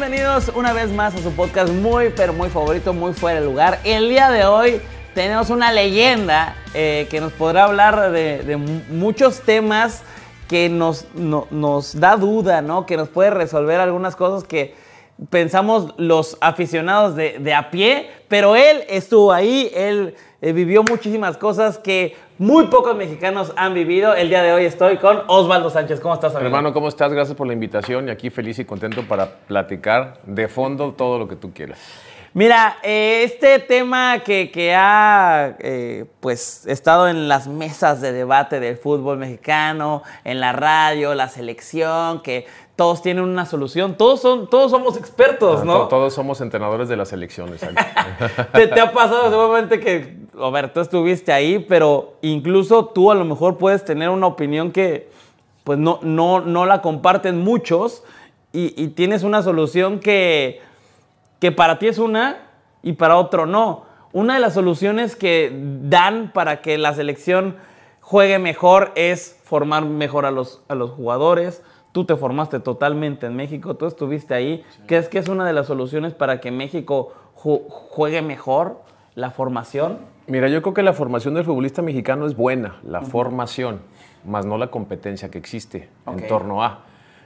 bienvenidos una vez más a su podcast muy, pero muy favorito, muy fuera de lugar. El día de hoy tenemos una leyenda eh, que nos podrá hablar de, muchos temas que nos, nos da duda, ¿no? Que nos puede resolver algunas cosas que pensamos los aficionados de, de a pie, pero él estuvo ahí, él eh, vivió muchísimas cosas que muy pocos mexicanos han vivido. El día de hoy estoy con Osvaldo Sánchez. ¿Cómo estás, amigo? Hermano, ¿cómo estás? Gracias por la invitación y aquí feliz y contento para platicar de fondo todo lo que tú quieras. Mira, eh, este tema que, ha eh, pues estado en las mesas de debate del fútbol mexicano, en la radio, la selección, que todos tienen una solución, todos, son, todos somos expertos, ah, ¿no? todos somos entrenadores de las selecciones. ¿Te, ¿Te, ha pasado seguramente que a ver, tú estuviste ahí, pero incluso tú a lo mejor puedes tener una opinión que pues no, no, no la comparten muchos y, tienes una solución que, que para ti es una y para otro no. Una de las soluciones que dan para que la selección juegue mejor es formar mejor a los, a los jugadores, tú te formaste totalmente en México, tú estuviste ahí. ¿Crees que es una de las soluciones para que México juegue mejor la formación? Mira, yo creo que la formación del futbolista mexicano es buena, la formación, más no la competencia que existe en torno a.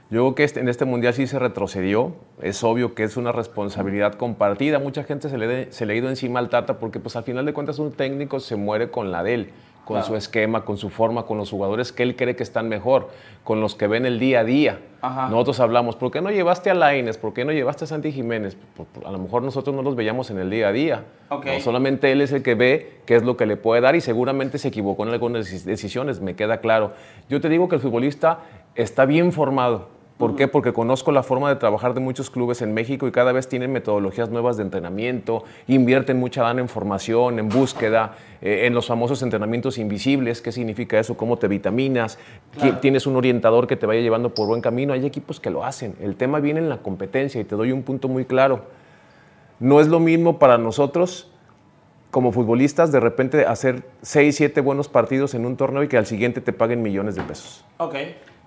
Yo creo que este, en este mundial sí se retrocedió. Es obvio que es una responsabilidad compartida. Mucha gente se le, ha ido encima al Tata porque, pues, al final de cuentas, un técnico se muere con la de él con su esquema, con su forma, con los jugadores que él cree que están mejor, con los que ven el día a día. Nosotros hablamos, ¿por qué no llevaste a Laines? ¿Por qué no llevaste a Santi Jiménez? a lo mejor nosotros no los veíamos en el día a día. solamente él es el que ve qué es lo que le puede dar y seguramente se equivocó en algunas decisiones, me queda claro. Yo te digo que el futbolista está bien formado ¿Por qué? Porque conozco la forma de trabajar de muchos clubes en México y cada vez tienen metodologías nuevas de entrenamiento, invierten mucha gana en formación, en búsqueda, eh, en los famosos entrenamientos invisibles, qué significa eso, cómo te vitaminas, tienes un orientador que te vaya llevando por buen camino, hay equipos que lo hacen, el tema viene en la competencia y te doy un punto muy claro. No es lo mismo para nosotros como futbolistas de repente hacer 6, 7 buenos partidos en un torneo y que al siguiente te paguen millones de pesos. Ok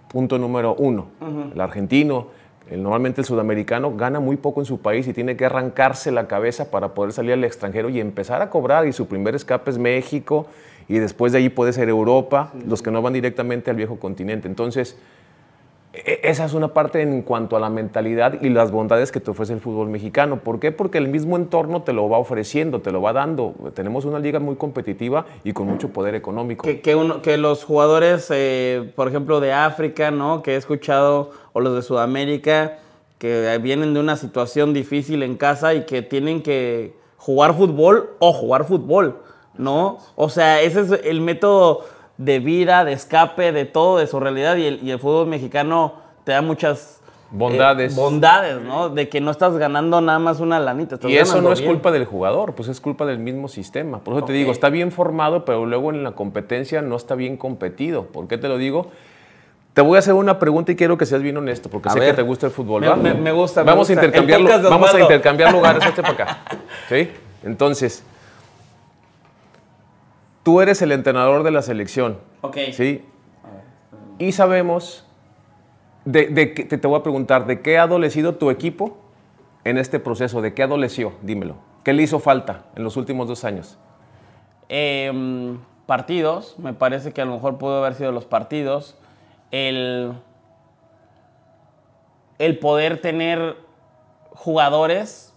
punto número uno. El argentino, el, normalmente el sudamericano, gana muy poco en su país y tiene que arrancarse la cabeza para poder salir al extranjero y empezar a cobrar. Y su primer escape es México y después de ahí puede ser Europa, los que no van directamente al viejo continente. Entonces, e, esa es una parte en cuanto a la mentalidad y las bondades que te ofrece el fútbol mexicano. ¿Por qué? Porque el mismo entorno te lo va ofreciendo, te lo va dando. Tenemos una liga muy competitiva y con mucho poder económico. Que, los jugadores, eh, por ejemplo, de África, ¿no? Que he escuchado, o los de Sudamérica, que vienen de una situación difícil en casa y que tienen que jugar fútbol o jugar fútbol, ¿no? O sea, ese es el método de vida, de escape, de todo, de su realidad. Y el, fútbol mexicano te da muchas eh, bondades. bondades, ¿no? De que no estás ganando nada más una lanita. y eso no es culpa del jugador, pues es culpa del mismo sistema. Por eso te digo, está bien formado, pero luego en la competencia no está bien competido. ¿Por qué te lo digo? Te voy a hacer una pregunta y quiero que seas bien honesto, porque sé que te gusta el fútbol. Me, me, gusta. Vamos, A, intercambiar vamos a intercambiar lugares, este para acá. ¿Sí? Entonces, tú eres el entrenador de la selección. Ok. ¿Sí? Y sabemos, de, te, te voy a preguntar, ¿de qué ha adolecido tu equipo en este proceso? ¿De qué adoleció? Dímelo. ¿Qué le hizo falta en los últimos dos años? Em, partidos, me parece que a lo mejor pudo haber sido los partidos. El, el poder tener jugadores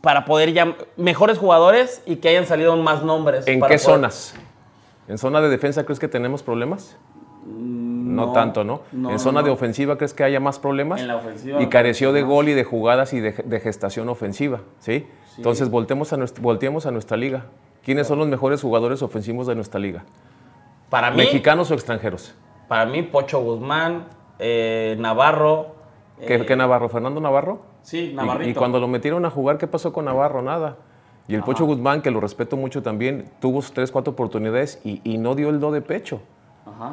para poder ya mejores jugadores y que hayan salido más nombres. ¿En qué zonas? ¿En zona de defensa crees que tenemos problemas? Mm, no, tanto, ¿no? en zona de ofensiva crees que haya más problemas? En la ofensiva. Y careció de gol y de jugadas y de, gestación ofensiva, ¿sí? Entonces voltemos a nuestra, volteemos a nuestra liga. ¿Quiénes son los mejores jugadores ofensivos de nuestra liga? Para ¿Mexicanos o extranjeros? Para mí, Pocho Guzmán, eh, Navarro. ¿Qué eh, Navarro? ¿Fernando Navarro? Sí, Navarrito. Y, cuando lo metieron a jugar, ¿qué pasó con Navarro? Nada. Y el Pocho Guzmán, que lo respeto mucho también, tuvo tres, cuatro oportunidades y, no dio el do de pecho.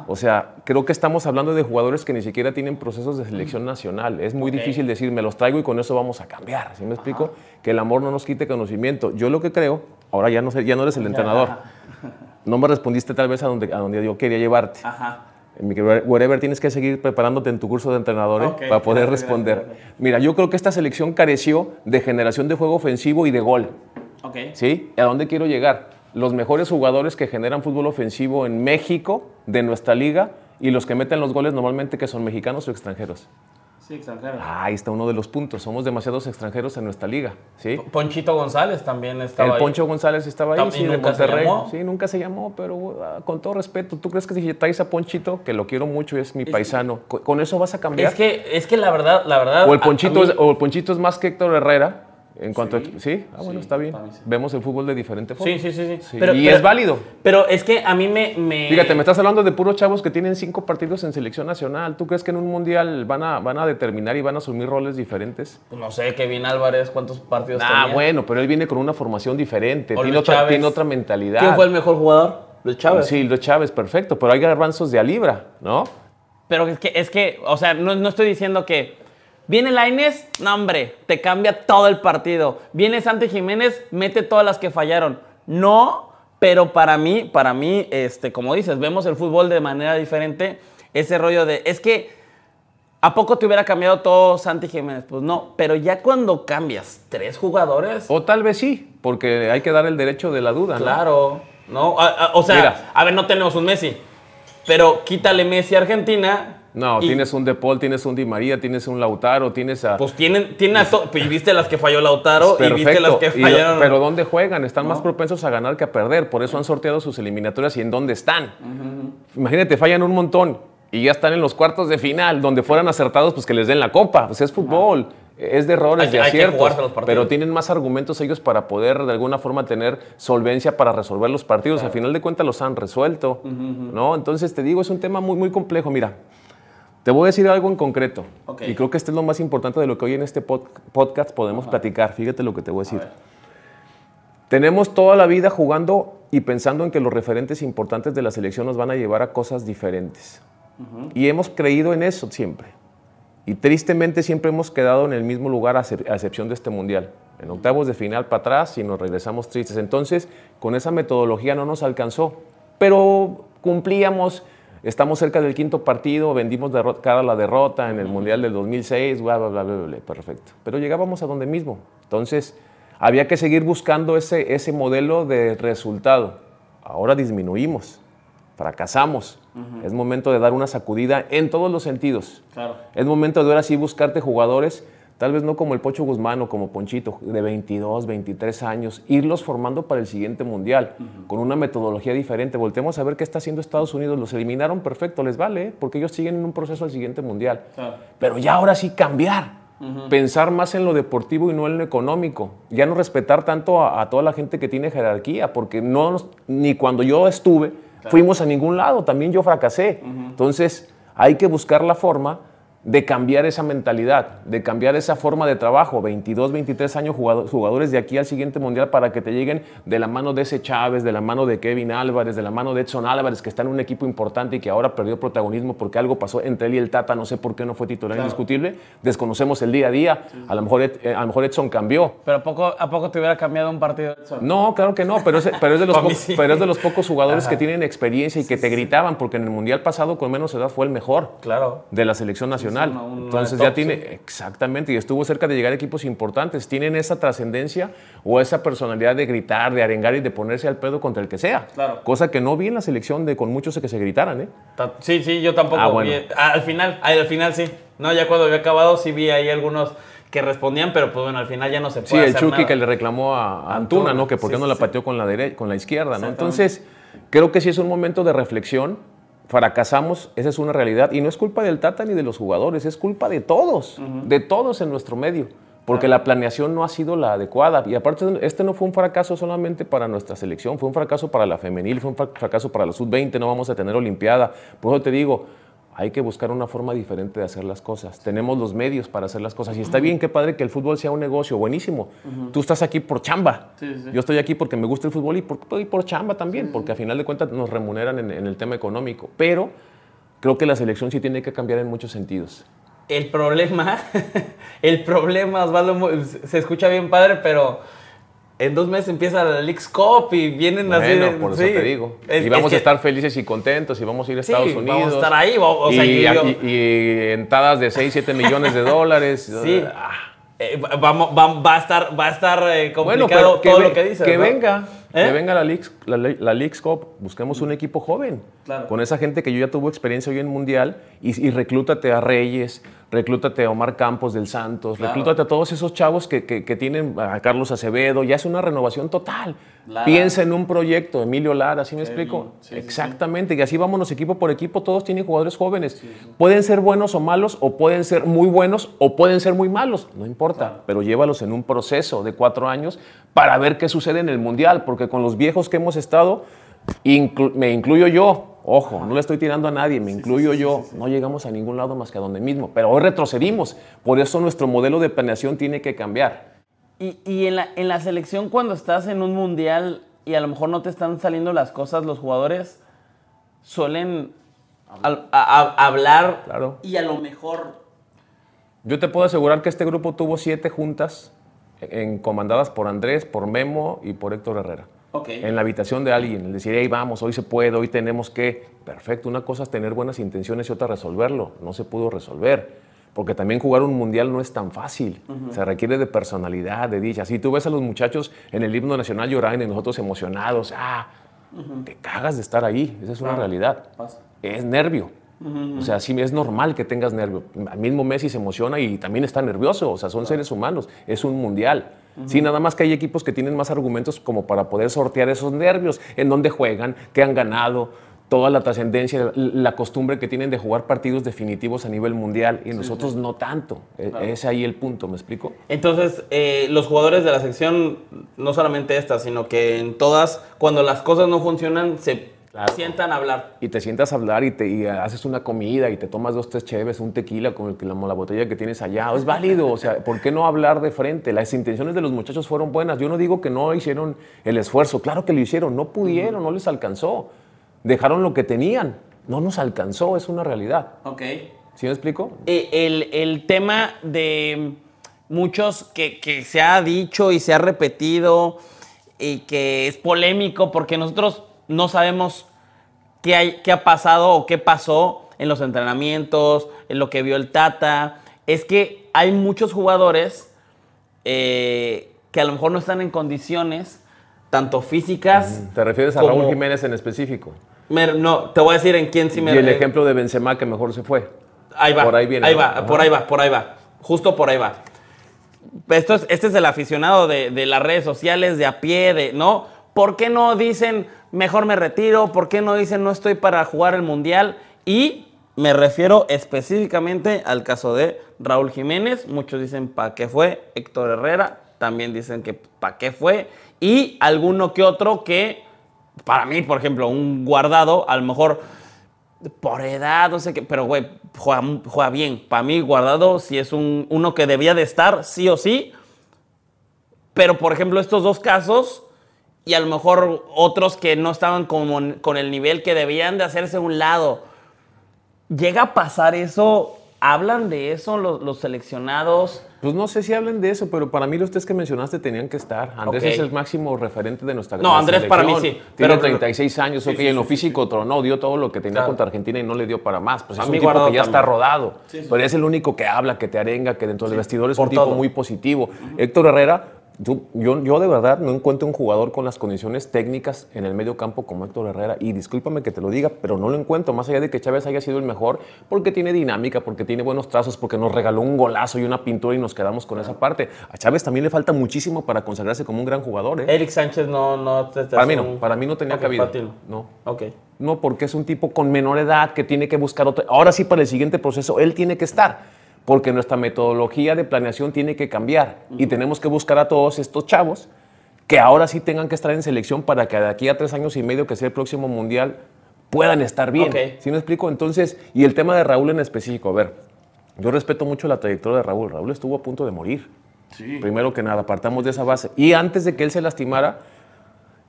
O sea, creo que estamos hablando de jugadores que ni siquiera tienen procesos de selección mm. nacional. Es muy difícil decir, me los traigo y con eso vamos a cambiar. ¿Sí me explico? Que el amor no nos quite conocimiento. Yo lo que creo, ahora ya no, sé, ya no eres el entrenador. No me respondiste tal vez a donde, a donde yo quería llevarte. Ajá. En tienes que seguir preparándote en tu curso de entrenador ¿eh? para poder responder. Mira, yo creo que esta selección careció de generación de juego ofensivo y de gol. ¿Sí? ¿A dónde quiero llegar? Los mejores jugadores que generan fútbol ofensivo en México, de nuestra liga, y los que meten los goles normalmente que son mexicanos o extranjeros. Sí, extranjeros. Ah, ahí está uno de los puntos. Somos demasiados extranjeros en nuestra liga. ¿sí? Ponchito González también estaba El Poncho González estaba ahí, sí, de Monterrey. Sí, nunca se llamó, pero ah, con todo respeto, ¿tú crees que si traes a Ponchito, que lo quiero mucho, y es mi paisano, con eso vas a cambiar? Es que, es que la verdad, la verdad. O el Ponchito, o el Ponchito es más que Héctor Herrera en cuanto sí, ¿sí? Ah, bueno, está bien. Vemos el fútbol de diferente forma. Sí, sí, sí. sí. y es válido. Pero es que a mí me, Fíjate, me estás hablando de puros chavos que tienen cinco partidos en selección nacional. ¿Tú crees que en un mundial van a, van a determinar y van a asumir roles diferentes? Pues no sé, Kevin Álvarez, ¿cuántos partidos Ah, bueno, pero él viene con una formación diferente. Tiene otra, mentalidad. ¿Quién fue el mejor jugador? Luis Chávez. Sí, Luis Chávez, perfecto. Pero hay garbanzos de Alibra, ¿no? Pero es que, es que o sea, no, no estoy diciendo que Viene Laines, no te cambia todo el partido. Viene Santi Jiménez, mete todas las que fallaron. No, pero para mí, para mí, este, como dices, vemos el fútbol de manera diferente. Ese rollo de, es que, ¿a poco te hubiera cambiado todo Santi Jiménez? Pues no, pero ya cuando cambias tres jugadores... O tal vez sí, porque hay que dar el derecho de la duda. Claro, ¿no? o sea, a ver, no tenemos un Messi, pero quítale Messi a Argentina, no, tienes un Depol, tienes un Di María, tienes un Lautaro, tienes a. Pues tienen, tienen a y pues, viste las que falló Lautaro y viste las que fallaron. pero ¿dónde juegan? Están más propensos a ganar que a perder. Por eso han sorteado sus eliminatorias y en dónde están. Imagínate, fallan un montón y ya están en los cuartos de final, donde fueran acertados, pues que les den la copa. Pues es fútbol. es de errores, de aciertos, pero tienen más argumentos ellos para poder de alguna forma tener solvencia para resolver los partidos. Al final de cuentas los han resuelto, ¿no? Entonces te digo, es un tema muy, muy complejo. Mira, te voy a decir algo en concreto. Y creo que este es lo más importante de lo que hoy en este podcast podemos platicar. Fíjate lo que te voy a decir. Tenemos toda la vida jugando y pensando en que los referentes importantes de la selección nos van a llevar a cosas diferentes. Y hemos creído en eso siempre. Y tristemente siempre hemos quedado en el mismo lugar a, a excepción de este mundial. En octavos de final para atrás y nos regresamos tristes. Entonces, con esa metodología no nos alcanzó. Pero cumplíamos estamos cerca del quinto partido, vendimos cara la derrota en el Mundial del 2006, bla, bla, bla, perfecto. Pero llegábamos a donde mismo. Entonces, había que seguir buscando ese, ese modelo de resultado. Ahora disminuimos, fracasamos. Es momento de dar una sacudida en todos los sentidos. Claro. Es momento de ahora sí buscarte jugadores tal vez no como el Pocho Guzmán o como Ponchito, de 22, 23 años, irlos formando para el siguiente mundial, con una metodología diferente. Voltemos a ver qué está haciendo Estados Unidos. Los eliminaron perfecto, les vale, ¿eh? porque ellos siguen en un proceso al siguiente mundial. Pero ya ahora sí cambiar. Pensar más en lo deportivo y no en lo económico. Ya no respetar tanto a, toda la gente que tiene jerarquía, porque no ni cuando yo estuve fuimos a ningún lado, también yo fracasé. Entonces hay que buscar la forma de cambiar esa mentalidad, de cambiar esa forma de trabajo. 22, 23 años jugadores de aquí al siguiente mundial para que te lleguen de la mano de ese Chávez, de la mano de Kevin Álvarez, de la mano de Edson Álvarez, que está en un equipo importante y que ahora perdió protagonismo porque algo pasó entre él y el Tata, no sé por qué no fue titular indiscutible. Desconocemos el día a día. A, lo mejor, eh, a lo mejor Edson cambió. Pero ¿a poco, a poco te hubiera cambiado un partido Edson? No, claro que no, pero es, pero de, los pocos jugadores que tienen experiencia y que te gritaban, porque en el mundial pasado con menos edad fue el mejor claro. de la selección nacional. Entonces ya tiene, exactamente, y estuvo cerca de llegar equipos importantes. Tienen esa trascendencia o esa personalidad de gritar, de arengar y de ponerse al pedo contra el que sea. Cosa que no vi en la selección de con muchos que se gritaran, ¿eh? Sí, sí, yo tampoco. Ah, vi, ah, al final, al final sí. No, ya cuando había acabado sí vi ahí algunos que respondían, pero pues bueno, al final ya no se puede. Sí, el Chucky que le reclamó a, Antuna, ¿no? Que por qué no la pateó con la, con la izquierda, ¿no? Entonces, creo que sí es un momento de reflexión fracasamos, esa es una realidad. Y no es culpa del Tata ni de los jugadores, es culpa de todos, de todos en nuestro medio, porque la planeación no ha sido la adecuada. Y aparte, este no fue un fracaso solamente para nuestra selección, fue un fracaso para la femenil, fue un fracaso para la sub-20, no vamos a tener Olimpiada. Por eso te digo, hay que buscar una forma diferente de hacer las cosas. Tenemos los medios para hacer las cosas. Y está bien, qué padre que el fútbol sea un negocio, buenísimo. Tú estás aquí por chamba. Yo estoy aquí porque me gusta el fútbol y por, por chamba también, porque a final de cuentas nos remuneran en, el tema económico. Pero creo que la selección sí tiene que cambiar en muchos sentidos. El problema, el problema, Osvaldo, se escucha bien padre, pero en dos meses empieza la Leaks Cup y vienen así. Bueno, por eso te digo. y vamos a estar felices y contentos y vamos a ir a Estados Unidos. Vamos a estar ahí. O sea, y, entradas de 6, 7 millones de dólares. sí. Eh, vamos, va, a estar, va a estar eh, complicado todo lo que dice. Que venga. Que ¿Eh? venga la Leaks la, Cup, busquemos un equipo joven. Con esa gente que yo ya tuvo experiencia hoy en Mundial y, y reclútate a Reyes, reclútate a Omar Campos del Santos, reclútate a todos esos chavos que, tienen a Carlos Acevedo, ya es una renovación total. Piensa en un proyecto, Emilio Lara, ¿sí me explico? Exactamente, y así vámonos equipo por equipo, todos tienen jugadores jóvenes. pueden ser buenos o malos, o pueden ser muy buenos, o pueden ser muy malos, no importa, pero llévalos en un proceso de cuatro años para ver qué sucede en el Mundial, porque con los viejos que hemos estado me incluyo yo, ojo, no le estoy tirando a nadie, me incluyo yo, no llegamos a ningún lado más que a donde mismo, pero hoy retrocedimos, por eso nuestro modelo de planeación tiene que cambiar. Y, en, la, selección cuando estás en un mundial y a lo mejor no te están saliendo las cosas, los jugadores suelen hablar y a lo mejor... Yo te puedo asegurar que este grupo tuvo siete juntas en, comandadas por Andrés, por Memo y por Héctor Herrera. En la habitación de alguien, decir, hey, vamos, hoy se puede, hoy tenemos que. Perfecto, una cosa es tener buenas intenciones y otra resolverlo. No se pudo resolver. Porque también jugar un mundial no es tan fácil. Se requiere de personalidad, de dicha. Si tú ves a los muchachos en el himno nacional llorando y nosotros emocionados, ah, te cagas de estar ahí. Esa es una realidad. Es nervio. O sea, sí es normal que tengas nervio. Al mismo Messi se emociona y también está nervioso. O sea, son seres humanos. Es un mundial. Sí, nada más que hay equipos que tienen más argumentos como para poder sortear esos nervios, en dónde juegan, qué han ganado, toda la trascendencia, la costumbre que tienen de jugar partidos definitivos a nivel mundial y nosotros no tanto. E, es ahí el punto, ¿me explico? Entonces, eh, los jugadores de la sección, no solamente esta, sino que en todas, cuando las cosas no funcionan, se Sientan a hablar. Y te sientas a hablar y, te, haces una comida y te tomas dos, tres cheves, un tequila con el la, botella que tienes allá. Es válido, o sea, ¿por qué no hablar de frente? Las intenciones de los muchachos fueron buenas. Yo no digo que no hicieron el esfuerzo, claro que lo hicieron, no pudieron, no les alcanzó. Dejaron lo que tenían, no nos alcanzó, es una realidad. Ok. ¿Sí me explico? Eh, el, tema de muchos que, que se ha dicho y se ha repetido y que es polémico porque nosotros no sabemos qué, ha pasado o qué pasó en los entrenamientos, en lo que vio el Tata, es que hay muchos jugadores eh, que a lo mejor no están en condiciones, tanto físicas. ¿Te refieres a Raúl Jiménez en específico? no, te voy a decir en quién sí me. Y el ejemplo de Benzema que mejor se fue. Ahí va. Por ahí viene. Ahí va, por ahí va, por ahí va. Justo por ahí va. Esto este es el aficionado de, las redes sociales, de a pie, de. ¿No? ¿Por qué no dicen mejor me retiro? ¿Por qué no dicen no estoy para jugar el mundial? Y me refiero específicamente al caso de Raúl Jiménez. Muchos dicen para qué fue. Héctor Herrera también dicen que para qué fue. Y alguno que otro que, para mí, por ejemplo, un guardado, a lo mejor por edad, no sé qué, pero güey, juega, bien. Para mí, guardado, si es un, uno que debía de estar, sí o sí. Pero, por ejemplo, estos dos casos y a lo mejor otros que no estaban con, con el nivel que debían de hacerse un lado. ¿Llega a pasar eso? ¿Hablan de eso los, seleccionados? Pues no sé si hablan de eso, pero para mí los tres que mencionaste tenían que estar. Andrés es el máximo referente de nuestra No, Andrés para mí sí. Tiene 36 años, sí, en lo físico físico tronó, dio todo lo que tenía contra Argentina y no le dio para más. Pues es un tipo que ya está rodado, pero es el único que habla, que te arenga, que dentro del vestidor es un tipo muy positivo. Héctor Herrera yo, yo, yo, de verdad no encuentro un jugador con las condiciones técnicas en el medio campo como Héctor Herrera. Y discúlpame que te lo diga, pero no lo encuentro. Más allá de que Chávez haya sido el mejor, porque tiene dinámica, porque tiene buenos trazos, porque nos regaló un golazo y una pintura y nos quedamos con esa parte. A Chávez también le falta muchísimo para consagrarse como un gran jugador. ¿eh? Eric Sánchez no, no te, Para mí no, tenía cabida. No. No, porque es un tipo con menor edad que tiene que buscar otro. Ahora sí, para el siguiente proceso, él tiene que estar porque nuestra metodología de planeación tiene que cambiar y tenemos que buscar a todos estos chavos que ahora sí tengan que estar en selección para que de aquí a tres años y medio, que sea el próximo mundial, puedan estar bien. Si ¿Sí me explico? Entonces, y el tema de Raúl en específico, a ver, yo respeto mucho la trayectoria de Raúl. Raúl estuvo a punto de morir. Primero que nada, apartamos de esa base. Y antes de que él se lastimara,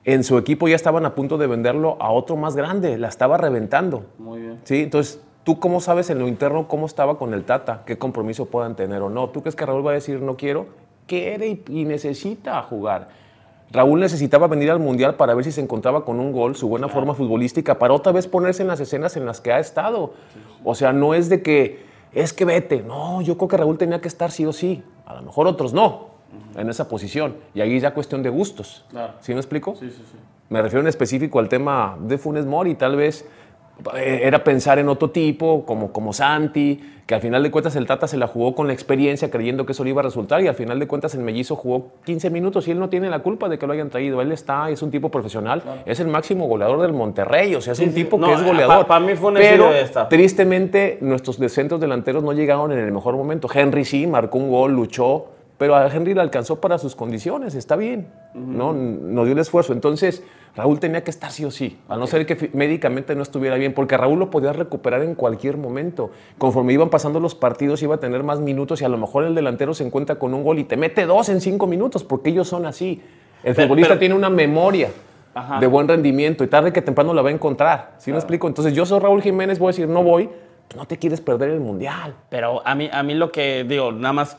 en su equipo ya estaban a punto de venderlo a otro más grande, la estaba reventando. Muy bien. Sí, entonces ¿Tú cómo sabes en lo interno cómo estaba con el Tata? ¿Qué compromiso puedan tener o no? ¿Tú crees que Raúl va a decir no quiero? Quiere y, necesita jugar. Raúl necesitaba venir al Mundial para ver si se encontraba con un gol, su buena forma futbolística, para otra vez ponerse en las escenas en las que ha estado. O sea, no es de que es que vete. No, yo creo que Raúl tenía que estar sí o sí. A lo mejor otros no, en esa posición. Y ahí ya cuestión de gustos. ¿Sí me explico? Sí, sí, sí. Me refiero en específico al tema de Funes Mori, tal vez eh, era pensar en otro tipo, como, como Santi, que al final de cuentas el Tata se la jugó con la experiencia creyendo que eso le iba a resultar y al final de cuentas el mellizo jugó 15 minutos y él no tiene la culpa de que lo hayan traído. Él está, es un tipo profesional, es el máximo goleador del Monterrey, o sea, es un tipo que es eh, goleador. Para mí fue una de esta. tristemente nuestros decentos delanteros no llegaron en el mejor momento. Henry sí marcó un gol, luchó, pero a Henry le alcanzó para sus condiciones, está bien, ¿no? No dio el esfuerzo. Entonces, Raúl tenía que estar sí o sí, a no ser que médicamente no estuviera bien, porque Raúl lo podía recuperar en cualquier momento. Conforme iban pasando los partidos, iba a tener más minutos y a lo mejor el delantero se encuentra con un gol y te mete dos en cinco minutos, porque ellos son así. El futbolista tiene una memoria. de buen rendimiento y tarde que temprano la va a encontrar. ¿Sí me explico? Entonces yo soy Raúl Jiménez, voy a decir, no voy, pues no te quieres perder el mundial. Pero a mí, a mí lo que digo, nada más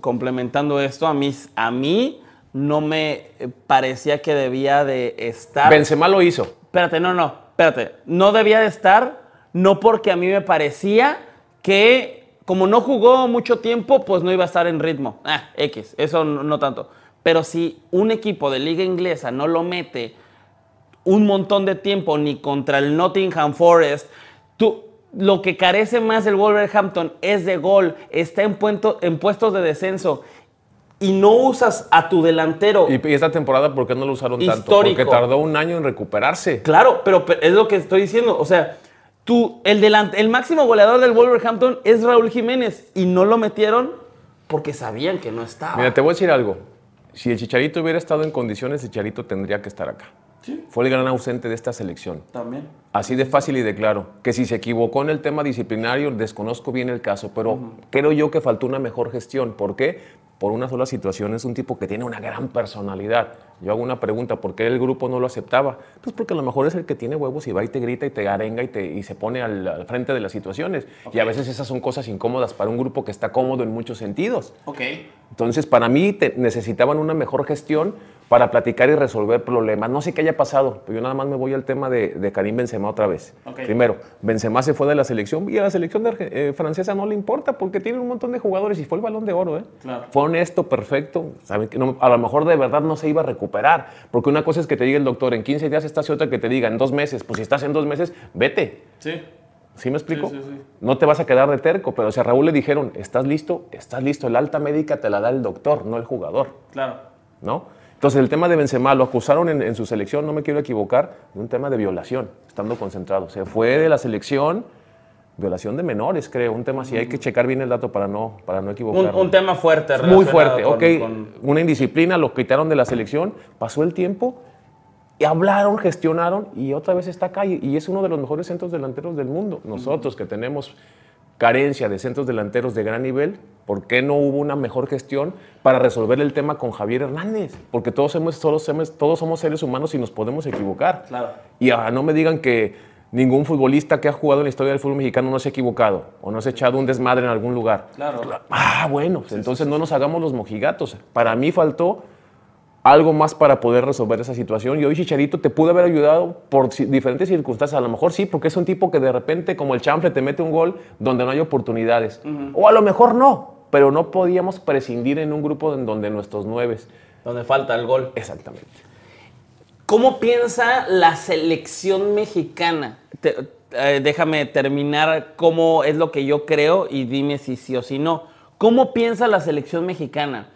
complementando esto, a mí, a mí no me eh, parecía que debía de estar. Benzema lo hizo. Espérate, no, no, espérate. No debía de estar, no porque a mí me parecía que como no jugó mucho tiempo, pues no iba a estar en ritmo. Ah, X, eso no, tanto. Pero si un equipo de liga inglesa no lo mete un montón de tiempo ni contra el Nottingham Forest, tú, lo que carece más del Wolverhampton es de gol, está en, en puestos de descenso y no usas a tu delantero. Y, esta temporada, ¿por qué no lo usaron tanto? Porque tardó un año en recuperarse. Claro, pero es lo que estoy diciendo. O sea, tú, el, el máximo goleador del Wolverhampton es Raúl Jiménez y no lo metieron porque sabían que no estaba. Mira, te voy a decir algo. Si el Chicharito hubiera estado en condiciones, el Chicharito tendría que estar acá. Fue el gran ausente de esta selección. También. Así de fácil y de claro. Que si se equivocó en el tema disciplinario, desconozco bien el caso, pero creo yo que faltó una mejor gestión. ¿Por qué? Por una sola situación. Es un tipo que tiene una gran personalidad yo hago una pregunta, ¿por qué el grupo no lo aceptaba? Pues porque a lo mejor es el que tiene huevos y va y te grita y te arenga y, te, se pone al, frente de las situaciones. Y a veces esas son cosas incómodas para un grupo que está cómodo en muchos sentidos. Ok. Entonces, para mí necesitaban una mejor gestión para platicar y resolver problemas. No sé qué haya pasado, pero yo nada más me voy al tema de, Karim Benzema otra vez. Primero, Benzema se fue de la selección y a la selección eh, francesa no le importa porque tiene un montón de jugadores y fue el balón de oro. ¿eh? Fue honesto, perfecto. Saben que no, a lo mejor de verdad no se iba a recuperar recuperar. Porque una cosa es que te diga el doctor, en 15 días estás y otra que te diga, en dos meses. Pues si estás en dos meses, vete. Sí. ¿Sí me explico? Sí, sí, No te vas a quedar de terco, pero si a Raúl le dijeron, estás listo, estás listo, el alta médica te la da el doctor, no el jugador. Claro. ¿No? Entonces el tema de Benzema lo acusaron en, en su selección, no me quiero equivocar, de un tema de violación, estando concentrado. Se fue de la selección violación de menores, creo, un tema así. Hay que mm. checar bien el dato para no, para no Un, tema fuerte. Muy fuerte, ok. Una indisciplina, lo quitaron de la selección, pasó el tiempo, y hablaron, gestionaron, y otra vez está acá, y es uno de los mejores centros delanteros del mundo. Nosotros que tenemos carencia de centros delanteros de gran nivel, ¿por qué no hubo una mejor gestión para resolver el tema con Javier Hernández? Porque todos somos, todos todos somos seres humanos y nos podemos equivocar. Claro. Y ah, no me digan que ningún futbolista que ha jugado en la historia del fútbol mexicano no se ha equivocado o no se ha echado un desmadre en algún lugar. Claro. Ah, bueno, pues entonces no nos hagamos los mojigatos. Para mí faltó algo más para poder resolver esa situación. Y hoy Chicharito te pudo haber ayudado por diferentes circunstancias. A lo mejor sí, porque es un tipo que de repente, como el chanfle, te mete un gol donde no hay oportunidades. O a lo mejor no, pero no podíamos prescindir en un grupo en donde nuestros nueves. Donde falta el gol. Exactamente. ¿Cómo piensa la selección mexicana? Eh, déjame terminar cómo es lo que yo creo y dime si sí o si no. ¿Cómo piensa la selección mexicana?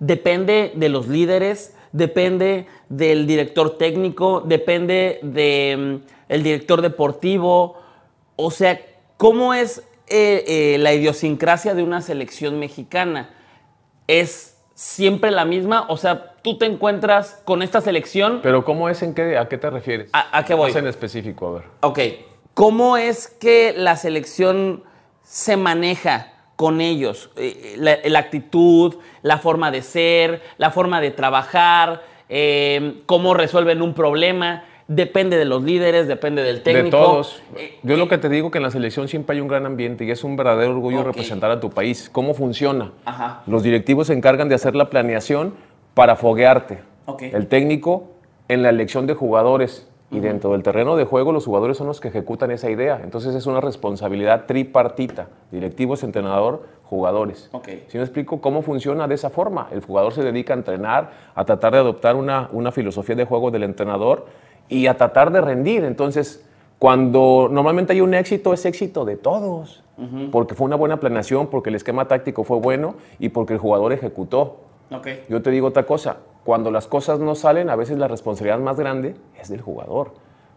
Depende de los líderes, depende del director técnico, depende del mm, director deportivo. O sea, ¿cómo es eh, eh, la idiosincrasia de una selección mexicana? ¿Es siempre la misma? O sea, tú te encuentras con esta selección. Pero ¿cómo es en qué, a qué te refieres? ¿A, qué voy? en específico, a ver. Ok. ¿Cómo es que la selección se maneja con ellos? Eh, la, actitud, la forma de ser, la forma de trabajar, em, cómo resuelven un problema depende de los líderes, depende del técnico. De todos. Eh, Yo lo eh, que te digo que en la selección siempre hay un gran ambiente y es un verdadero orgullo representar a tu país. ¿Cómo funciona? Ajá. Los directivos se encargan de hacer la planeación para foguearte. El técnico en la elección de jugadores y dentro del terreno de juego los jugadores son los que ejecutan esa idea. Entonces es una responsabilidad tripartita, directivos, entrenador, jugadores. Si no explico cómo funciona de esa forma, el jugador se dedica a entrenar, a tratar de adoptar una, filosofía de juego del entrenador y a tratar de rendir. Entonces, cuando normalmente hay un éxito, es éxito de todos, porque fue una buena planeación, porque el esquema táctico fue bueno y porque el jugador ejecutó. Yo te digo otra cosa, cuando las cosas no salen, a veces la responsabilidad más grande es del jugador.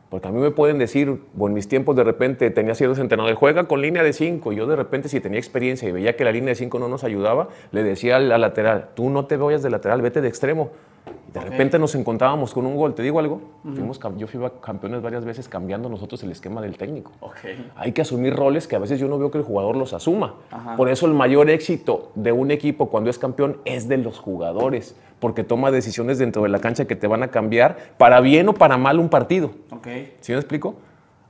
Porque a mí me pueden decir, bueno, en mis tiempos de repente tenía ciertos entrenadores, juega con línea de 5. Yo de repente, si tenía experiencia y veía que la línea de 5 no nos ayudaba, le decía al, la lateral, tú no te vayas de lateral, vete de extremo. De repente nos encontrábamos con un gol. Te digo algo, Fuimos, yo fui campeones varias veces cambiando nosotros el esquema del técnico. Hay que asumir roles que a veces yo no veo que el jugador los asuma. Por eso el mayor éxito de un equipo cuando es campeón es de los jugadores, porque toma decisiones dentro de la cancha que te van a cambiar para bien o para mal un partido. Okay. ¿Sí me explico?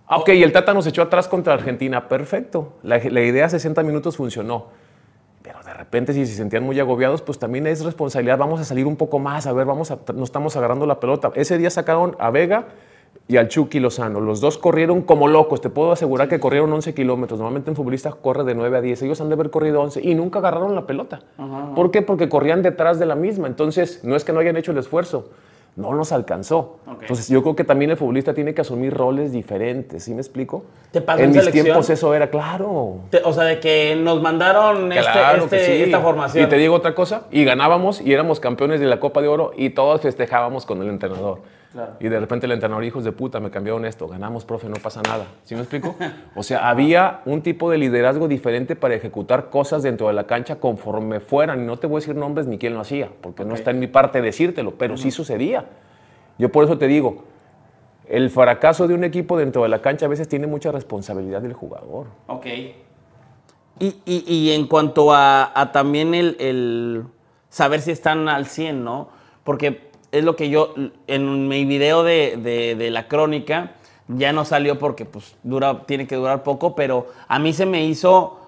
Ah, oh. ok Y el Tata nos echó atrás contra Argentina. Perfecto. La, la idea 60 minutos funcionó repente si se sentían muy agobiados, pues también es responsabilidad, vamos a salir un poco más, a ver, vamos no estamos agarrando la pelota. Ese día sacaron a Vega y al Chucky Lozano. Los dos corrieron como locos, te puedo asegurar que corrieron 11 kilómetros. Normalmente un futbolista corre de 9 a 10, ellos han de haber corrido 11 y nunca agarraron la pelota. ¿Por qué? Porque corrían detrás de la misma. Entonces, no es que no hayan hecho el esfuerzo, no nos alcanzó. Entonces yo creo que también el futbolista tiene que asumir roles diferentes, ¿sí me explico? en, mis tiempos eso era claro. o sea, de que nos mandaron este, este, esta formación. Y te digo otra cosa, y ganábamos y éramos campeones de la Copa de Oro y todos festejábamos con el entrenador. Y de repente el entrenador, hijos de puta, me cambiaron esto, ganamos, profe, no pasa nada. ¿Sí me explico? O sea, había un tipo de liderazgo diferente para ejecutar cosas dentro de la cancha conforme fueran. Y no te voy a decir nombres ni quién lo hacía, porque no está en mi parte decírtelo, pero sí sucedía. Yo por eso te digo, el fracaso de un equipo dentro de la cancha a veces tiene mucha responsabilidad del jugador. Ok. Y, y, y en cuanto a, también el, el, saber si están al 100, ¿no? Porque es lo que yo, en mi video de, la crónica, ya no salió porque pues dura, tiene que durar poco, pero a mí se me hizo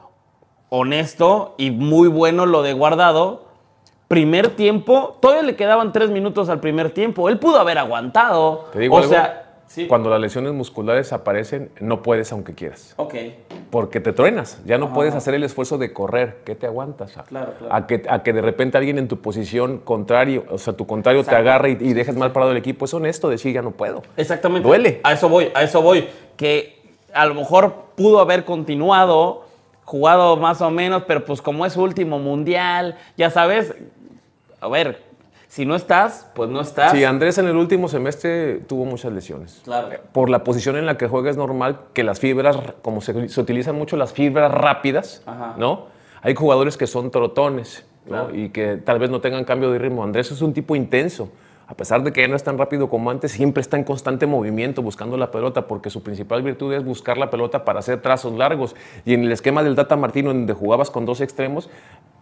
honesto y muy bueno lo de guardado. Primer tiempo, todavía le quedaban tres minutos al primer tiempo. Él pudo haber aguantado. o sea, cuando las lesiones musculares aparecen, no puedes aunque quieras. Ok. Porque te truenas, ya no puedes hacer el esfuerzo de correr. ¿Qué te aguantas? A, claro, claro. A que, de repente alguien en tu posición contrario, o sea, tu contrario te agarre y, y dejes mal parado el equipo. Es honesto decir, ya no puedo. Exactamente. Duele. A eso voy, a eso voy. Que a lo mejor pudo haber continuado, jugado más o menos, pero pues como es último mundial, ya sabes, a ver, si no estás, pues no estás. Sí, Andrés en el último semestre tuvo muchas lesiones. Eh, por la posición en la que juega es normal que las fibras, como se, utilizan mucho las fibras rápidas, ¿no? Hay jugadores que son trotones y que tal vez no tengan cambio de ritmo. Andrés es un tipo intenso a pesar de que ya no es tan rápido como antes, siempre está en constante movimiento buscando la pelota, porque su principal virtud es buscar la pelota para hacer trazos largos. Y en el esquema del Data Martino, donde jugabas con dos extremos,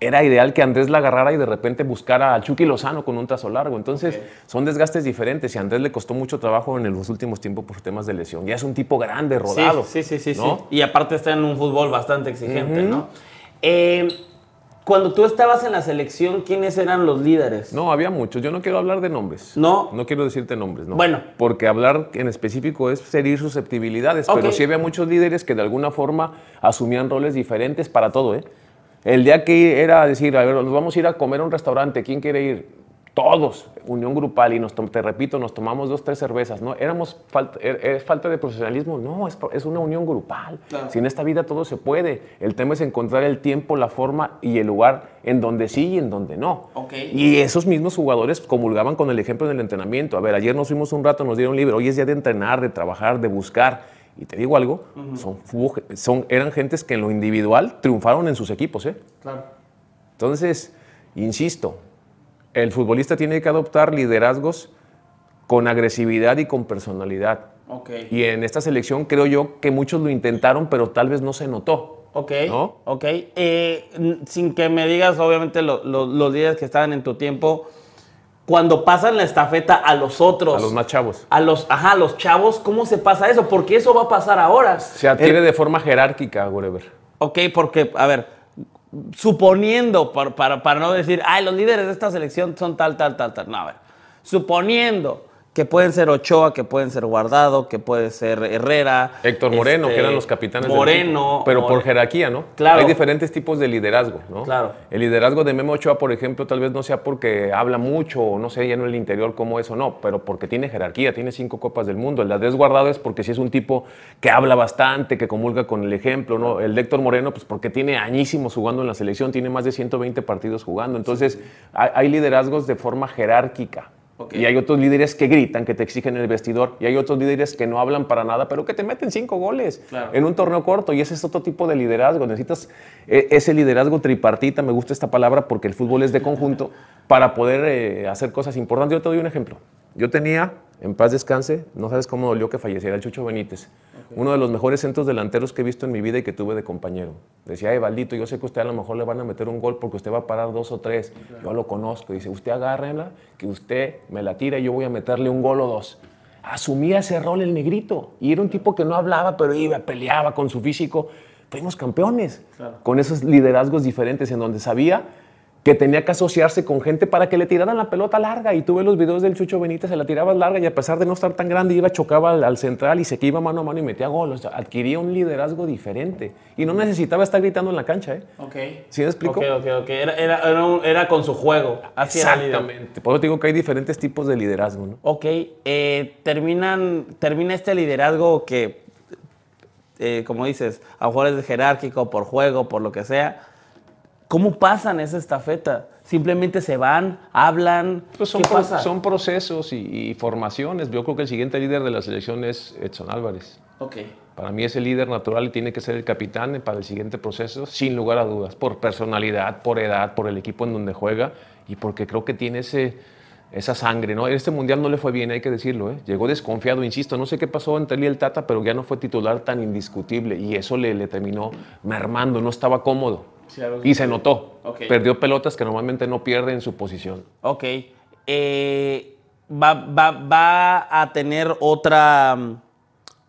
era ideal que Andrés la agarrara y de repente buscara a Chucky Lozano con un trazo largo. Entonces, son desgastes diferentes y a Andrés le costó mucho trabajo en los últimos tiempos por temas de lesión. Ya es un tipo grande, rodado. Sí, sí, sí, sí. Y aparte está en un fútbol bastante exigente, ¿no? Eh, cuando tú estabas en la selección, ¿quiénes eran los líderes? No, había muchos. Yo no quiero hablar de nombres. No. No quiero decirte nombres, no. Bueno. Porque hablar en específico es ir susceptibilidades, pero sí había muchos líderes que de alguna forma asumían roles diferentes para todo, ¿eh? El día que era decir, a ver, nos vamos a ir a comer a un restaurante, ¿quién quiere ir? todos, unión grupal, y nos, te repito, nos tomamos dos, tres cervezas, ¿no? Éramos falta, e, falta de profesionalismo, no, es, una unión grupal. sin Si en esta vida todo se puede, el tema es encontrar el tiempo, la forma y el lugar en donde sí y en donde no. Y esos mismos jugadores comulgaban con el ejemplo del entrenamiento. A ver, ayer nos fuimos un rato, nos dieron libre, hoy es día de entrenar, de trabajar, de buscar. Y te digo algo, son, son, eran gentes que en lo individual triunfaron en sus equipos, ¿eh? Claro. Entonces, insisto, el futbolista tiene que adoptar liderazgos con agresividad y con personalidad. Y en esta selección creo yo que muchos lo intentaron, pero tal vez no se notó. Ok, ok. Eh, sin que me digas, obviamente, los días que estaban en tu tiempo, cuando pasan la estafeta a los otros. A los más chavos. A los, ajá, los chavos, ¿cómo se pasa eso? Porque eso va a pasar ahora. Se adquiere de forma jerárquica, Whatever. Ok, porque, a ver, suponiendo, para, para, no decir, ay, los líderes de esta selección son tal, tal, tal, tal. No, a ver, suponiendo que pueden ser Ochoa, que pueden ser Guardado, que puede ser Herrera. Héctor Moreno, que eran este, los capitanes. Moreno. pero por jerarquía, ¿no? Claro. Hay diferentes tipos de liderazgo, ¿no? Claro. El liderazgo de Memo Ochoa, por ejemplo, tal vez no sea porque habla mucho o no sé ya en el interior cómo es o no, pero porque tiene jerarquía, tiene cinco copas del mundo. El de Desguardado es porque sí es un tipo que habla bastante, que comulga con el ejemplo, ¿no? El de Héctor Moreno, pues porque tiene añísimos jugando en la selección, tiene más de 120 partidos jugando. Entonces, hay liderazgos de forma jerárquica. Y hay otros líderes que gritan, que te exigen en el vestidor. Y hay otros líderes que no hablan para nada, pero que te meten cinco goles en un torneo corto. Y ese es otro tipo de liderazgo. Necesitas eh, ese liderazgo tripartita. Me gusta esta palabra porque el fútbol es de conjunto para poder eh, hacer cosas importantes. Yo te doy un ejemplo. Yo tenía en paz descanse, no sabes cómo dolió que falleciera el Chucho Benítez, uno de los mejores centros delanteros que he visto en mi vida y que tuve de compañero. Decía, ay, Valdito, yo sé que usted a lo mejor le van a meter un gol porque usted va a parar dos o tres, yo lo conozco. Dice, usted agárrenla, que usted me la tira y yo voy a meterle un gol o dos. Asumía ese rol el negrito y era un tipo que no hablaba, pero iba, peleaba con su físico. Fuimos campeones con esos liderazgos diferentes en donde sabía que tenía que asociarse con gente para que le tiraran la pelota larga. Y tuve los videos del Chucho Benítez, se la tiraba larga y a pesar de no estar tan grande, iba, chocaba al, central y se que iba mano a mano y metía gol. adquiría un liderazgo diferente y no necesitaba estar gritando en la cancha. ¿eh? Ok. ¿Sí explico? Ok, ok, ok. Era, con su juego. Exactamente. Por eso digo que hay diferentes tipos de liderazgo. Ok. Eh, terminan, termina este liderazgo que, eh, como dices, a lo mejor es jerárquico, por juego, por lo que sea ¿Cómo pasan esa estafeta? Simplemente se van, hablan. Pues son, ¿Qué son procesos y, formaciones. Yo creo que el siguiente líder de la selección es Edson Álvarez. Ok. Para mí es el líder natural y tiene que ser el capitán para el siguiente proceso, sin lugar a dudas, por personalidad, por edad, por el equipo en donde juega y porque creo que tiene ese, esa sangre, ¿no? Este mundial no le fue bien, hay que decirlo, ¿eh? Llegó desconfiado, insisto, no sé qué pasó entre él y el Tata, pero ya no fue titular tan indiscutible y eso le, le terminó mermando, no estaba cómodo y se notó. Perdió pelotas que normalmente no pierde en su posición. Ok. Eh, va, a tener otra,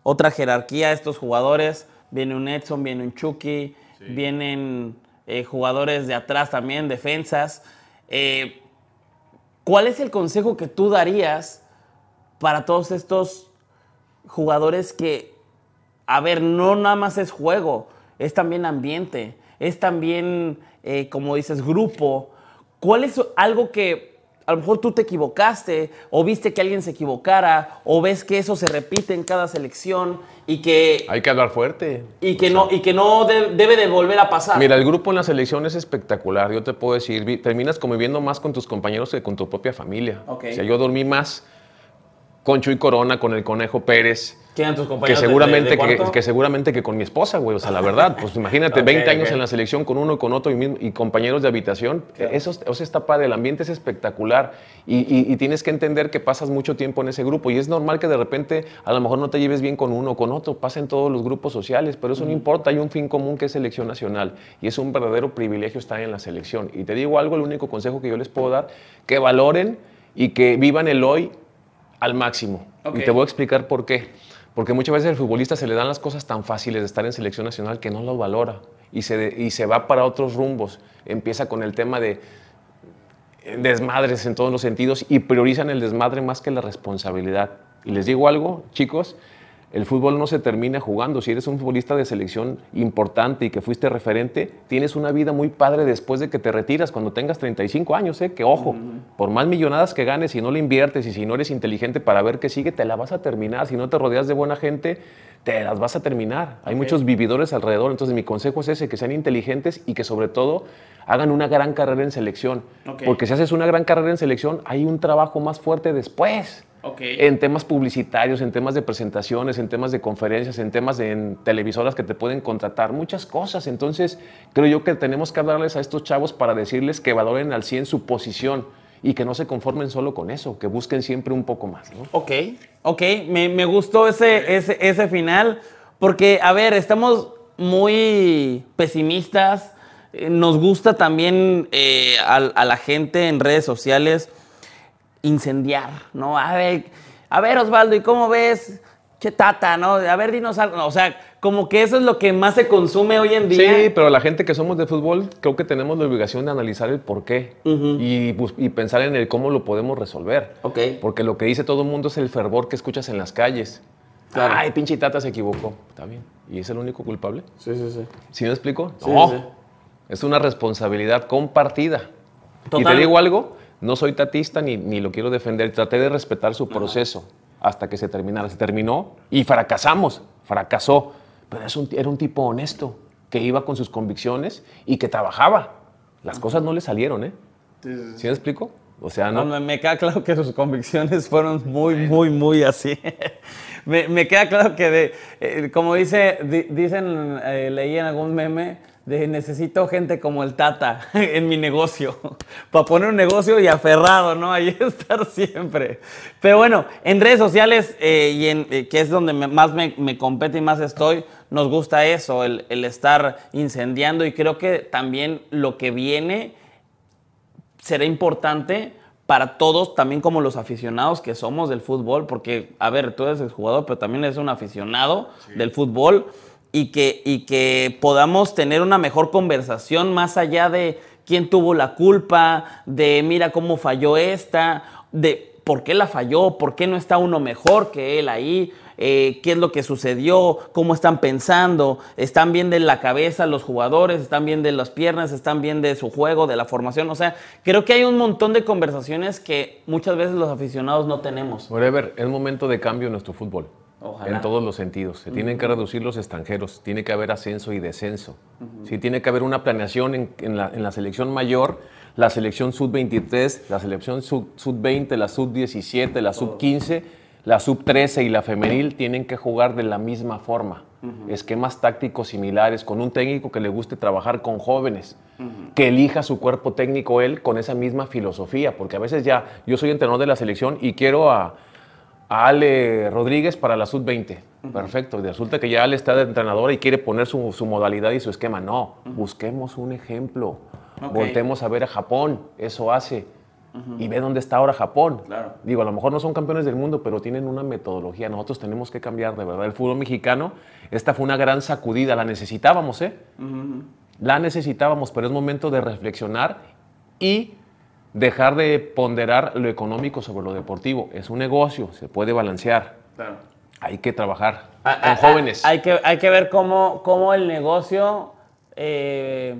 otra jerarquía estos jugadores. Viene un Edson, viene un Chucky, vienen eh, jugadores de atrás también, defensas. Eh, ¿Cuál es el consejo que tú darías para todos estos jugadores que, a ver, no nada más es juego, es también ambiente? es también, eh, como dices, grupo. ¿Cuál es algo que a lo mejor tú te equivocaste o viste que alguien se equivocara o ves que eso se repite en cada selección y que... Hay que hablar fuerte. Y que no, y que no debe de volver a pasar. Mira, el grupo en la selección es espectacular, yo te puedo decir, terminas conviviendo más con tus compañeros que con tu propia familia. O sea, yo dormí más con Chuy Corona, con el Conejo Pérez, que seguramente, que, seguramente que con mi esposa, güey. O sea, la verdad, pues imagínate, 20 años en la selección con uno, y con otro y, compañeros de habitación. Eso, está padre, el ambiente es espectacular y, tienes que entender que pasas mucho tiempo en ese grupo y es normal que de repente a lo mejor no te lleves bien con uno o con otro, pasen todos los grupos sociales, pero eso no importa, hay un fin común que es selección nacional y es un verdadero privilegio estar en la selección. Y te digo algo, el único consejo que yo les puedo dar, que valoren y que vivan el hoy al máximo. Y te voy a explicar por qué. Porque muchas veces al futbolista se le dan las cosas tan fáciles de estar en selección nacional que no lo valora y se, y se va para otros rumbos. Empieza con el tema de desmadres en todos los sentidos y priorizan el desmadre más que la responsabilidad. Y les digo algo, chicos, el fútbol no se termina jugando. Si eres un futbolista de selección importante y que fuiste referente, tienes una vida muy padre después de que te retiras, cuando tengas 35 años, ¿eh? que ojo, por más millonadas que ganes, si no le inviertes y si no eres inteligente para ver qué sigue, te la vas a terminar. Si no te rodeas de buena gente, te las vas a terminar. Hay muchos vividores alrededor, entonces mi consejo es ese, que sean inteligentes y que sobre todo hagan una gran carrera en selección. Porque si haces una gran carrera en selección, hay un trabajo más fuerte después. En temas publicitarios, en temas de presentaciones, en temas de conferencias, en temas de televisoras que te pueden contratar, muchas cosas. Entonces, creo yo que tenemos que hablarles a estos chavos para decirles que valoren al 100 su posición y que no se conformen solo con eso, que busquen siempre un poco más. ¿no? Ok, ok, me, gustó ese, ese, final, porque, a ver, estamos muy pesimistas, eh, nos gusta también eh, a, la gente en redes sociales incendiar, ¿no? A ver, a ver Osvaldo, ¿y cómo ves? Che tata, ¿no? A ver, dinos algo. o sea, como que eso es lo que más se consume hoy en día. Sí, pero la gente que somos de fútbol creo que tenemos la obligación de analizar el por qué pues, y, pensar en el cómo lo podemos resolver. Porque lo que dice todo el mundo es el fervor que escuchas en las calles. Claro. Ay, pinche Tata se equivocó. Está bien. ¿Y es el único culpable? Sí, sí, sí. ¿Sí me explico? no. Es una responsabilidad compartida. Y te digo algo, no soy tatista ni, ni lo quiero defender. Traté de respetar su proceso hasta que se terminara. Se terminó y fracasamos. Fracasó pero era un tipo honesto, que iba con sus convicciones y que trabajaba. Las cosas no le salieron, ¿eh? ¿Sí, sí, me explico? O sea, no. me, queda claro que sus convicciones fueron muy, muy, muy así. me, queda claro que, eh, como dice, dicen, eh, leí en algún meme, de necesito gente como el Tata en mi negocio, para poner un negocio y aferrado, ¿no? Ahí estar siempre. Pero bueno, en redes sociales, eh, y en, eh, que es donde más me, compete y más estoy, nos gusta eso, el, estar incendiando y creo que también lo que viene será importante para todos, también como los aficionados que somos del fútbol, porque, a ver, tú eres el jugador, pero también eres un aficionado del fútbol y que, y que podamos tener una mejor conversación más allá de quién tuvo la culpa, de mira cómo falló esta, de por qué la falló, por qué no está uno mejor que él ahí, eh, qué es lo que sucedió, cómo están pensando, están bien de la cabeza los jugadores, están bien de las piernas, están bien de su juego, de la formación. O sea, creo que hay un montón de conversaciones que muchas veces los aficionados no tenemos. forever es momento de cambio en nuestro fútbol. En todos los sentidos. Se tienen que reducir los extranjeros, tiene que haber ascenso y descenso. si tiene que haber una planeación en, la, selección mayor, la selección sub-23, la selección sub-20, la sub-17, la sub-15, la sub-13 y la femenil tienen que jugar de la misma forma. Esquemas tácticos similares, con un técnico que le guste trabajar con jóvenes, que elija su cuerpo técnico él con esa misma filosofía, porque a veces ya yo soy entrenador de la selección y quiero a Ale Rodríguez para la sub-20. Perfecto. Y resulta que ya Ale está de entrenadora y quiere poner su, modalidad y su esquema. No, busquemos un ejemplo. Voltemos a ver a Japón. Eso hace. Y ve dónde está ahora Japón. Digo, a lo mejor no son campeones del mundo, pero tienen una metodología. Nosotros tenemos que cambiar, de verdad. El fútbol mexicano, esta fue una gran sacudida. La necesitábamos, ¿eh? La necesitábamos, pero es momento de reflexionar y dejar de ponderar lo económico sobre lo deportivo. Es un negocio, se puede balancear. Claro. Hay que trabajar ah, con ah, ah, jóvenes. Hay que, hay que ver cómo, el negocio eh,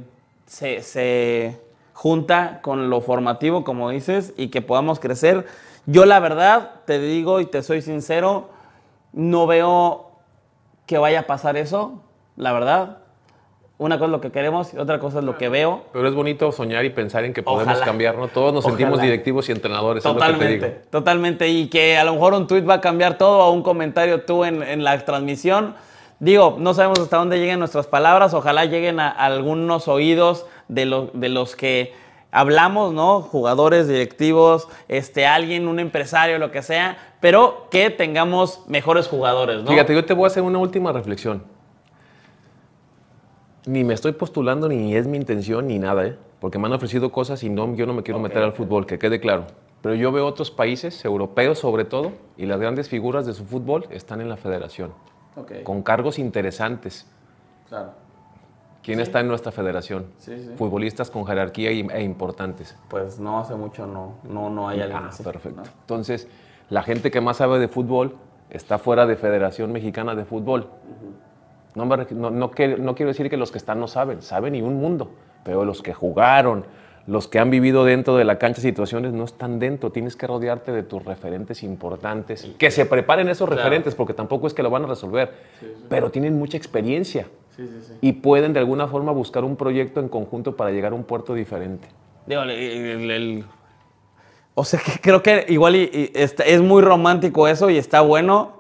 se, junta con lo formativo, como dices, y que podamos crecer. Yo la verdad, te digo y te soy sincero, no veo que vaya a pasar eso, la verdad. Una cosa es lo que queremos y otra cosa es lo que veo. Pero es bonito soñar y pensar en que podemos cambiar, ¿no? Todos nos sentimos directivos y entrenadores. Totalmente, es lo totalmente. Y que a lo mejor un tweet va a cambiar todo o un comentario tú en, la transmisión. Digo, no sabemos hasta dónde lleguen nuestras palabras. Ojalá lleguen a, algunos oídos de, de los que hablamos, ¿no? Jugadores, directivos, este, alguien, un empresario, lo que sea, pero que tengamos mejores jugadores, ¿no? Fíjate, yo te voy a hacer una última reflexión. Ni me estoy postulando, ni es mi intención, ni nada, ¿eh? porque me han ofrecido cosas y no, yo no me quiero meter al fútbol, que quede claro. Pero yo veo otros países, europeos sobre todo, y las grandes figuras de su fútbol están en la federación, con cargos interesantes. Claro. ¿Quién está en nuestra federación? Futbolistas con jerarquía e importantes. Pues no, hace mucho no, no, no hay ah, alguien Perfecto. Entonces, la gente que más sabe de fútbol está fuera de Federación Mexicana de Fútbol. No, no, quiero decir que los que están no saben, saben y un mundo, pero los que jugaron, los que han vivido dentro de la cancha situaciones no están dentro, tienes que rodearte de tus referentes importantes, que se preparen esos referentes, porque tampoco es que lo van a resolver, pero tienen mucha experiencia y pueden de alguna forma buscar un proyecto en conjunto para llegar a un puerto diferente. o sea, creo que igual y, es muy romántico eso y está bueno,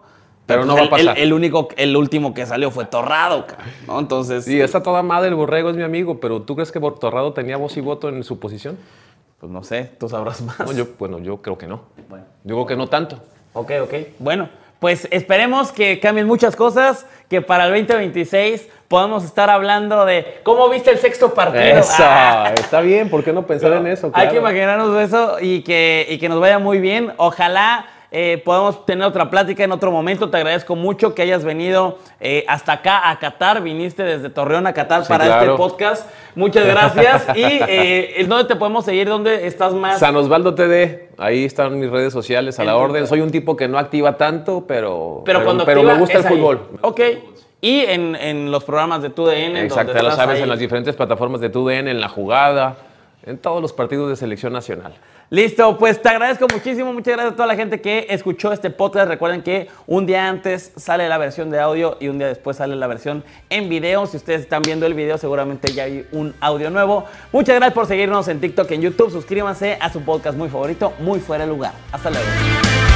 pero no va a pasar. El, único, el último que salió fue Torrado, ¿no? Entonces. Y sí, está toda madre, el borrego es mi amigo, pero ¿tú crees que Torrado tenía voz y voto en su posición? Pues no sé, tú sabrás más. yo, bueno, yo creo que no. Bueno. Yo creo que no tanto. Ok, ok. Bueno, pues esperemos que cambien muchas cosas, que para el 2026 podamos estar hablando de cómo viste el sexto partido. Eso, ah. está bien, ¿por qué no pensar en eso? Hay que imaginarnos eso y que, y que nos vaya muy bien. Ojalá eh, podemos tener otra plática en otro momento. Te agradezco mucho que hayas venido eh, hasta acá a Qatar. Viniste desde Torreón a Qatar para este podcast. Muchas gracias. y eh, ¿dónde te podemos seguir? ¿Dónde estás más? San Osvaldo TD. Ahí están mis redes sociales a la orden. Soy un tipo que no activa tanto, pero, pero, me gusta el fútbol. Ok. Y en, los programas de TUDN. Exacto, lo sabes, en las diferentes plataformas de TUDN, en la jugada, en todos los partidos de selección nacional. Listo, pues te agradezco muchísimo, muchas gracias a toda la gente que escuchó este podcast. Recuerden que un día antes sale la versión de audio y un día después sale la versión en video. Si ustedes están viendo el video, seguramente ya hay un audio nuevo. Muchas gracias por seguirnos en TikTok, en YouTube. Suscríbanse a su podcast muy favorito, muy fuera de lugar. Hasta luego.